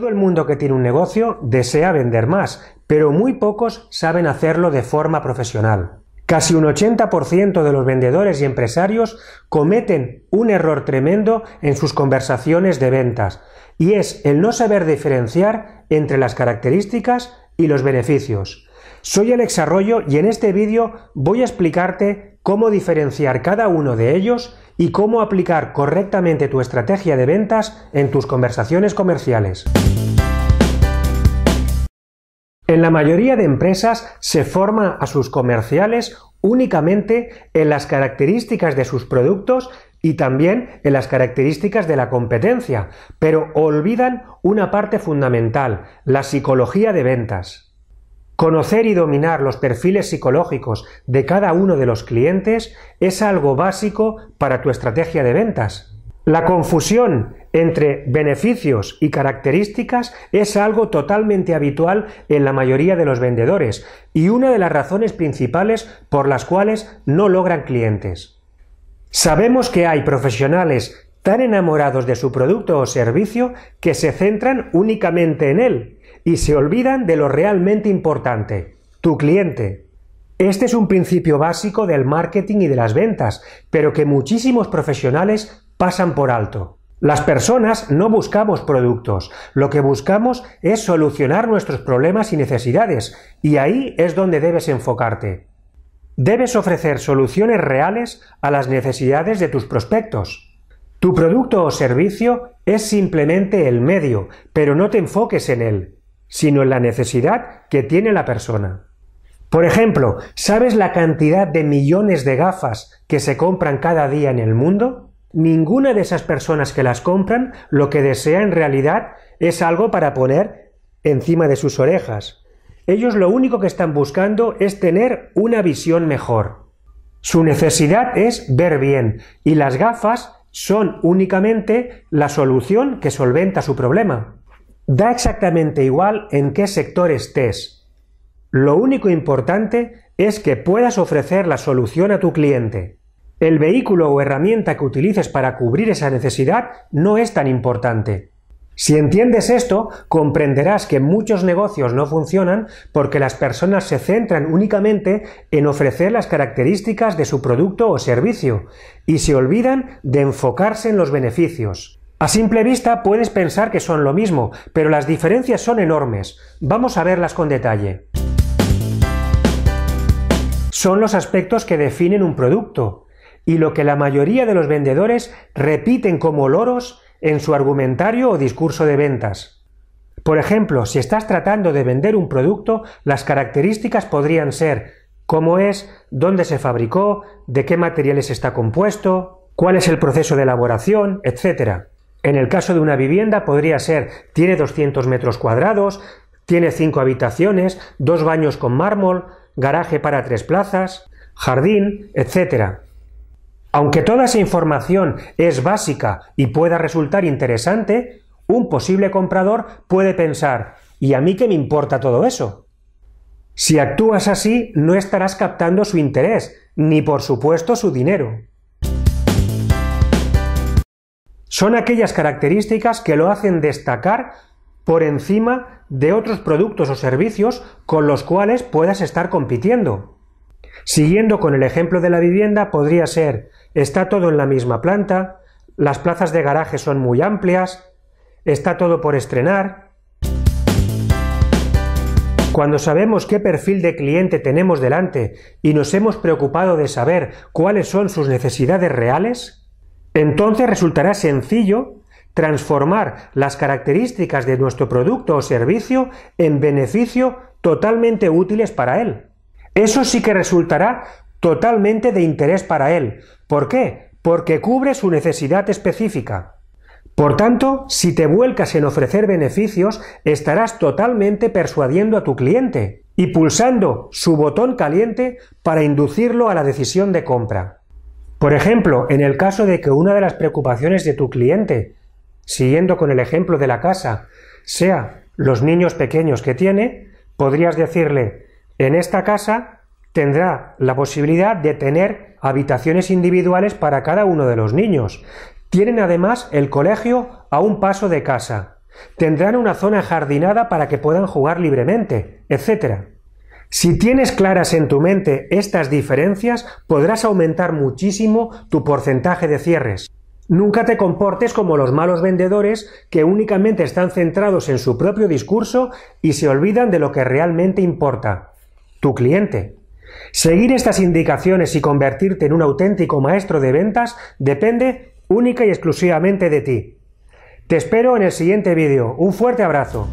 Todo el mundo que tiene un negocio desea vender más, pero muy pocos saben hacerlo de forma profesional. Casi un 80% de los vendedores y empresarios cometen un error tremendo en sus conversaciones de ventas, y es el no saber diferenciar entre las características y los beneficios. Soy Alex Arroyo y en este vídeo voy a explicarte cómo diferenciar cada uno de ellos y cómo aplicar correctamente tu estrategia de ventas en tus conversaciones comerciales. En la mayoría de empresas se forma a sus comerciales únicamente en las características de sus productos y también en las características de la competencia, pero olvidan una parte fundamental, la psicología de ventas. Conocer y dominar los perfiles psicológicos de cada uno de los clientes es algo básico para tu estrategia de ventas. La confusión entre beneficios y características es algo totalmente habitual en la mayoría de los vendedores y una de las razones principales por las cuales no logran clientes. Sabemos que hay profesionales tan enamorados de su producto o servicio que se centran únicamente en él y se olvidan de lo realmente importante, tu cliente. Este es un principio básico del marketing y de las ventas, pero que muchísimos profesionales pasan por alto. Las personas no buscamos productos, lo que buscamos es solucionar nuestros problemas y necesidades, y ahí es donde debes enfocarte. Debes ofrecer soluciones reales a las necesidades de tus prospectos. Tu producto o servicio es simplemente el medio, pero no te enfoques en él sino en la necesidad que tiene la persona. Por ejemplo, ¿sabes la cantidad de millones de gafas que se compran cada día en el mundo? Ninguna de esas personas que las compran lo que desea en realidad es algo para poner encima de sus orejas. Ellos lo único que están buscando es tener una visión mejor. Su necesidad es ver bien y las gafas son únicamente la solución que solventa su problema. Da exactamente igual en qué sector estés. Lo único importante es que puedas ofrecer la solución a tu cliente. El vehículo o herramienta que utilices para cubrir esa necesidad no es tan importante. Si entiendes esto, comprenderás que muchos negocios no funcionan porque las personas se centran únicamente en ofrecer las características de su producto o servicio y se olvidan de enfocarse en los beneficios. A simple vista puedes pensar que son lo mismo, pero las diferencias son enormes. Vamos a verlas con detalle. Son los aspectos que definen un producto, y lo que la mayoría de los vendedores repiten como loros en su argumentario o discurso de ventas. Por ejemplo, si estás tratando de vender un producto, las características podrían ser cómo es, dónde se fabricó, de qué materiales está compuesto, cuál es el proceso de elaboración, etc. En el caso de una vivienda podría ser, tiene 200 metros cuadrados, tiene 5 habitaciones, dos baños con mármol, garaje para tres plazas, jardín, etc. Aunque toda esa información es básica y pueda resultar interesante, un posible comprador puede pensar, ¿y a mí qué me importa todo eso? Si actúas así, no estarás captando su interés, ni por supuesto su dinero son aquellas características que lo hacen destacar por encima de otros productos o servicios con los cuales puedas estar compitiendo. Siguiendo con el ejemplo de la vivienda, podría ser, está todo en la misma planta, las plazas de garaje son muy amplias, está todo por estrenar. Cuando sabemos qué perfil de cliente tenemos delante y nos hemos preocupado de saber cuáles son sus necesidades reales, entonces resultará sencillo transformar las características de nuestro producto o servicio en beneficio totalmente útiles para él. Eso sí que resultará totalmente de interés para él. ¿Por qué? Porque cubre su necesidad específica. Por tanto, si te vuelcas en ofrecer beneficios, estarás totalmente persuadiendo a tu cliente y pulsando su botón caliente para inducirlo a la decisión de compra. Por ejemplo, en el caso de que una de las preocupaciones de tu cliente, siguiendo con el ejemplo de la casa, sea los niños pequeños que tiene, podrías decirle, en esta casa tendrá la posibilidad de tener habitaciones individuales para cada uno de los niños. Tienen además el colegio a un paso de casa. Tendrán una zona jardinada para que puedan jugar libremente, etc. Si tienes claras en tu mente estas diferencias, podrás aumentar muchísimo tu porcentaje de cierres. Nunca te comportes como los malos vendedores que únicamente están centrados en su propio discurso y se olvidan de lo que realmente importa, tu cliente. Seguir estas indicaciones y convertirte en un auténtico maestro de ventas depende única y exclusivamente de ti. Te espero en el siguiente vídeo. Un fuerte abrazo.